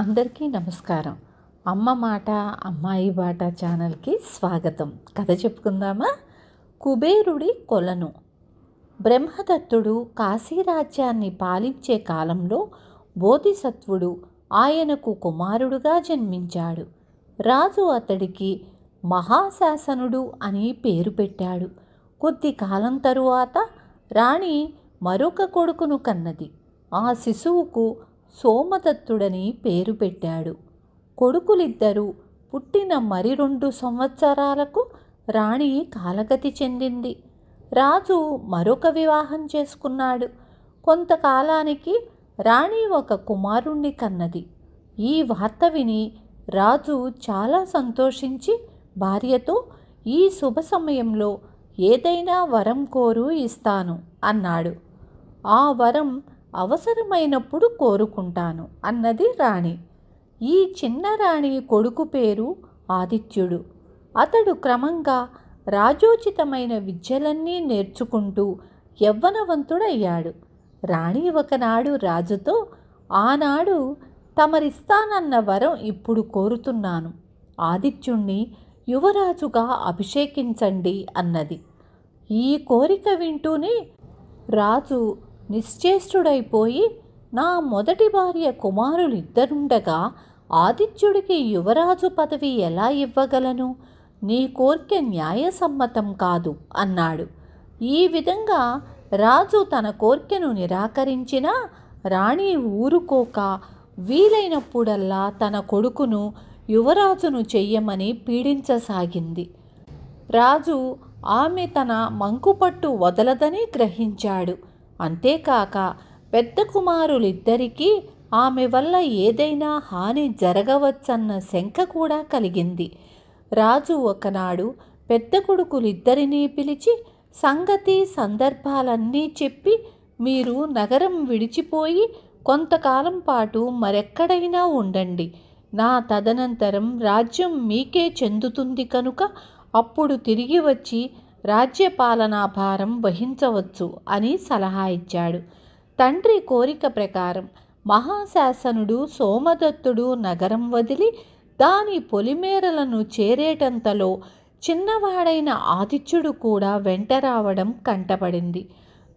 అందరికీ నమస్కారం అమ్మ మాట అమ్మాయి బాట ఛానల్కి స్వాగతం కథ చెప్పుకుందామా కుబేరుడి కొలను బ్రహ్మదత్తుడు కాశీరాజ్యాన్ని పాలించే కాలంలో బోధిసత్వుడు ఆయనకు కుమారుడుగా జన్మించాడు రాజు అతడికి మహాశాసనుడు అని పేరు పెట్టాడు కొద్ది కాలం తరువాత రాణి మరొక కొడుకును కన్నది ఆ శిశువుకు సోమదత్తుడని పేరు పెట్టాడు కొడుకులిద్దరూ పుట్టిన మరి రెండు సంవత్సరాలకు రాణి కాలగతి చెందింది రాజు మరొక వివాహం చేసుకున్నాడు కొంతకాలానికి రాణి ఒక కుమారుణ్ణి కన్నది ఈ వార్త విని రాజు చాలా సంతోషించి భార్యతో ఈ శుభ సమయంలో ఏదైనా వరం కోరు ఇస్తాను అన్నాడు ఆ వరం అవసరమైనప్పుడు కోరుకుంటాను అన్నది రాణి ఈ చిన్న రాణి కొడుకు పేరు ఆదిత్యుడు అతడు క్రమంగా రాజోచితమైన విద్యలన్నీ నేర్చుకుంటూ యవ్వనవంతుడయ్యాడు రాణి ఒకనాడు రాజుతో ఆనాడు తమరిస్తానన్న వరం ఇప్పుడు కోరుతున్నాను ఆదిత్యుణ్ణి యువరాజుగా అభిషేకించండి అన్నది ఈ కోరిక వింటూనే రాజు నిశ్చేష్టుడైపోయి నా మొదటి భార్య కుమారులిద్దరుండగా ఆదిత్యుడికి యువరాజు పదవి ఎలా ఇవ్వగలను నీ కోరిక న్యాయసమ్మతం కాదు అన్నాడు ఈ విధంగా రాజు తన కోరికను నిరాకరించినా రాణి ఊరుకోక వీలైనప్పుడల్లా తన కొడుకును యువరాజును చెయ్యమని పీడించసాగింది రాజు ఆమె తన మంకుపట్టు వదలదని గ్రహించాడు అంతేకాక పెద్ద కుమారులిద్దరికీ ఆమె వల్ల ఏదైనా హాని జరగవచ్చన్న శంక కూడా కలిగింది రాజు ఒకనాడు పెద్ద కొడుకులిద్దరినీ పిలిచి సంగతి సందర్భాలన్నీ చెప్పి మీరు నగరం విడిచిపోయి కొంతకాలం పాటు మరెక్కడైనా ఉండండి నా తదనంతరం రాజ్యం మీకే చెందుతుంది కనుక అప్పుడు తిరిగి వచ్చి రాజ్యపాలనా భారం వహించవచ్చు అని సలహా ఇచ్చాడు తండ్రి కోరిక ప్రకారం మహాశాసనుడు సోమదత్తుడు నగరం వదిలి దాని పొలిమేరలను చేరేటంతలో చిన్నవాడైన ఆతిథ్యుడు కూడా వెంట రావడం కంటపడింది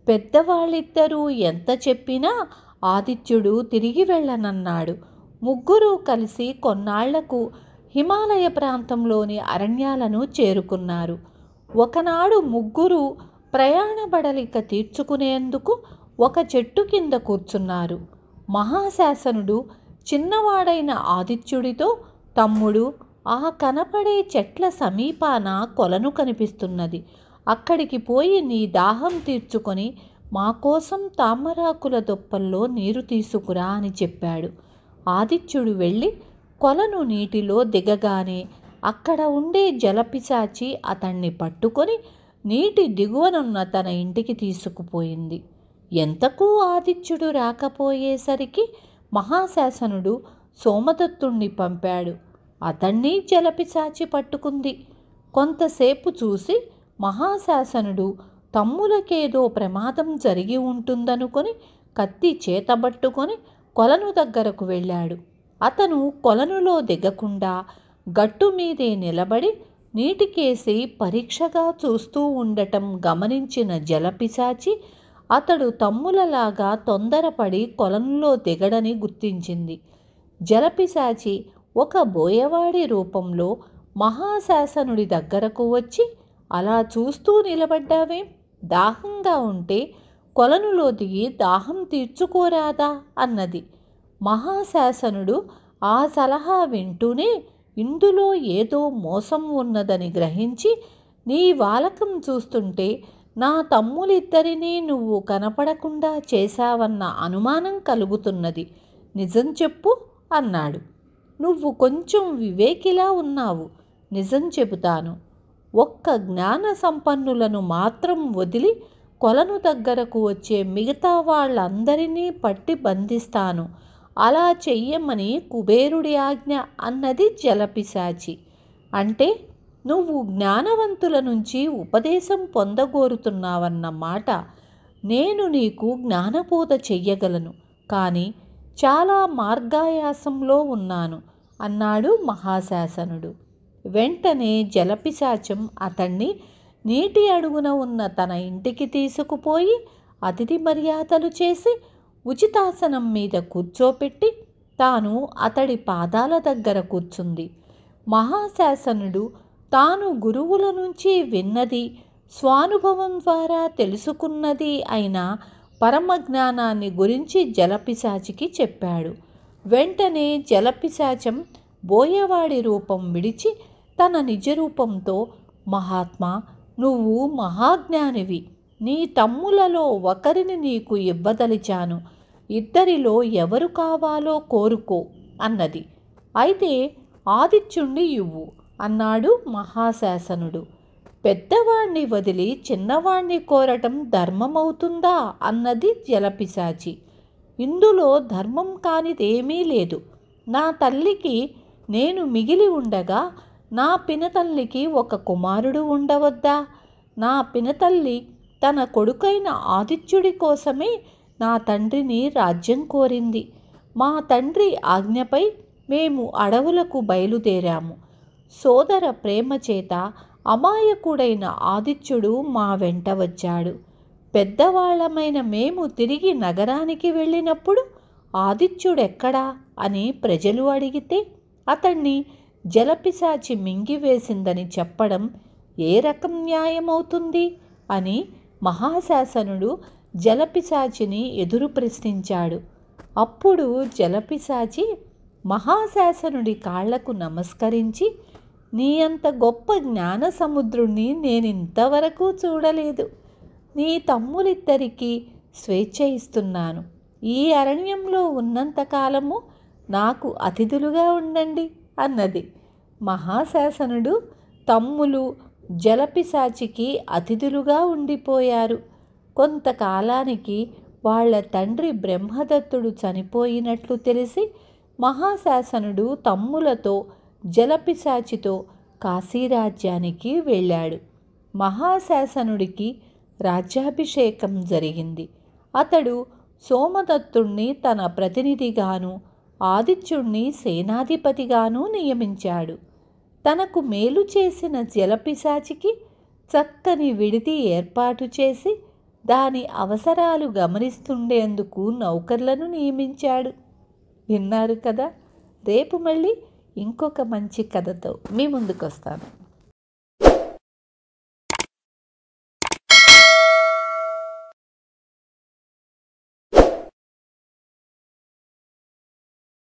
పెద్దవాళ్ళిద్దరూ ఎంత చెప్పినా ఆదిత్యుడు తిరిగి వెళ్ళనన్నాడు ముగ్గురు కలిసి కొన్నాళ్లకు హిమాలయ ప్రాంతంలోని అరణ్యాలను చేరుకున్నారు ఒకనాడు ముగ్గురు ప్రయాణ బడలిక తీర్చుకునేందుకు ఒక చెట్టు కింద కూర్చున్నారు మహాశాసనుడు చిన్నవాడైన ఆదిత్యుడితో తమ్ముడు ఆ కనపడే చెట్ల సమీపాన కొలను కనిపిస్తున్నది అక్కడికి పోయి నీ దాహం తీర్చుకొని మా కోసం తామరాకుల దొప్పల్లో నీరు తీసుకురా అని చెప్పాడు ఆదిత్యుడు వెళ్ళి కొలను నీటిలో దిగగానే అక్కడ ఉండే జలపిశాచి అతన్ని పట్టుకొని నీటి దిగువనున్న తన ఇంటికి తీసుకుపోయింది ఎంతకు ఆదిత్యుడు రాకపోయేసరికి మహాశాసనుడు సోమదత్తుణ్ణి పంపాడు అతన్ని జలపిశాచి పట్టుకుంది కొంతసేపు చూసి మహాశాసనుడు తమ్ములకేదో ప్రమాదం జరిగి ఉంటుందనుకొని కత్తి చేతబట్టుకొని కొలను దగ్గరకు వెళ్ళాడు అతను కొలనులో దిగకుండా గట్టు మీదే నిలబడి నీటికేసి పరీక్షగా చూస్తూ ఉండటం గమనించిన జలపిశాచి అతడు తమ్ములలాగా తొందరపడి కొలంలో దిగడని గుర్తించింది జలపిశాచి ఒక బోయవాడి రూపంలో మహాశాసనుడి దగ్గరకు వచ్చి అలా చూస్తూ నిలబడ్డావే దాహంగా ఉంటే కొలనులో దిగి దాహం తీర్చుకోరాదా అన్నది మహాశాసనుడు ఆ సలహా వింటూనే ఇందులో ఏదో మోసం ఉన్నదని గ్రహించి నీ వాలకం చూస్తుంటే నా తమ్ములిద్దరినీ నువ్వు కనపడకుండా చేశావన్న అనుమానం కలుగుతున్నది నిజం చెప్పు అన్నాడు నువ్వు కొంచెం వివేకిలా ఉన్నావు నిజం చెబుతాను ఒక్క జ్ఞాన సంపన్నులను మాత్రం వదిలి కొలను దగ్గరకు వచ్చే మిగతా వాళ్ళందరినీ పట్టి బంధిస్తాను అలా చెయ్యమని కుబేరుడి ఆజ్ఞ అన్నది జలపిశాచి అంటే నువ్వు జ్ఞానవంతుల నుంచి ఉపదేశం పొందగోరుతున్నావన్న మాట నేను నీకు జ్ఞానబోధ చెయ్యగలను కానీ చాలా మార్గాయాసంలో ఉన్నాను అన్నాడు మహాశాసనుడు వెంటనే జలపిశాచం అతణ్ణి నీటి అడుగున ఉన్న తన ఇంటికి తీసుకుపోయి అతిథి మర్యాదలు చేసి ఉచితాసనం మీద కూర్చోపెట్టి తాను అతడి పాదాల దగ్గర కూర్చుంది మహాశాసనుడు తాను గురువుల నుంచి విన్నది స్వానుభవం ద్వారా తెలుసుకున్నది అయిన పరమజ్ఞానాన్ని గురించి జలపిశాచికి చెప్పాడు వెంటనే జలపిశాచం బోయవాడి రూపం విడిచి తన నిజరూపంతో మహాత్మా నువ్వు మహాజ్ఞానివి నీ తమ్ములలో ఒకరిని నీకు ఇవ్వదలిచాను ఇద్దరిలో ఎవరు కావాలో కోరుకో అన్నది అయితే ఆదిత్యుణ్ణి ఇవ్వు అన్నాడు మహాశాసనుడు పెద్దవాణ్ణి వదిలి చిన్నవాణ్ణి కోరటం ధర్మమవుతుందా అన్నది జలపిశాచి ఇందులో ధర్మం కానిదేమీ లేదు నా తల్లికి నేను మిగిలి ఉండగా నా పినతల్లికి ఒక కుమారుడు ఉండవద్దా నా పినతల్లి తన కొడుకైన ఆదిత్యుడి కోసమే నా తండ్రిని రాజ్యం కోరింది మా తండ్రి ఆజ్ఞపై మేము అడవులకు బయలుదేరాము సోదర ప్రేమ చేత అమాయకుడైన ఆదిత్యుడు మా వెంట వచ్చాడు పెద్దవాళ్లమైన మేము తిరిగి నగరానికి వెళ్ళినప్పుడు ఆదిత్యుడెక్కడా అని ప్రజలు అడిగితే అతన్ని జలపిశాచి మింగివేసిందని చెప్పడం ఏ రకం న్యాయమవుతుంది అని మహాశాసనుడు జలపిశాచిని ఎదురు ప్రశ్నించాడు అప్పుడు జలపిశాచి మహాశాసనుడి కాళ్లకు నమస్కరించి నీ అంత గొప్ప జ్ఞాన సముద్రుణ్ణి నేనింతవరకు చూడలేదు నీ తమ్ములిద్దరికీ స్వేచ్ఛ ఇస్తున్నాను ఈ అరణ్యంలో ఉన్నంతకాలము నాకు అతిథులుగా ఉండండి అన్నది మహాశాసనుడు తమ్ములు జలపిశాచికి అతిథులుగా ఉండిపోయారు కొంతకాలానికి వాళ్ల తండ్రి బ్రహ్మదత్తుడు చనిపోయినట్లు తెలిసి మహాశాసనుడు తమ్ములతో జలపిశాచితో కాశీరాజ్యానికి వెళ్ళాడు మహాశాసనుడికి రాజ్యాభిషేకం జరిగింది అతడు సోమదత్తుణ్ణి తన ప్రతినిధిగాను ఆదిత్యుణ్ణి సేనాధిపతిగాను నియమించాడు తనకు మేలు చేసిన జలపిశాచికి చక్కని విడిది ఏర్పాటు చేసి దాని అవసరాలు గమనిస్తుండేందుకు నౌకర్లను నియమించాడు విన్నారు కదా రేపు మళ్ళీ ఇంకొక మంచి కథతో మీ ముందుకొస్తాను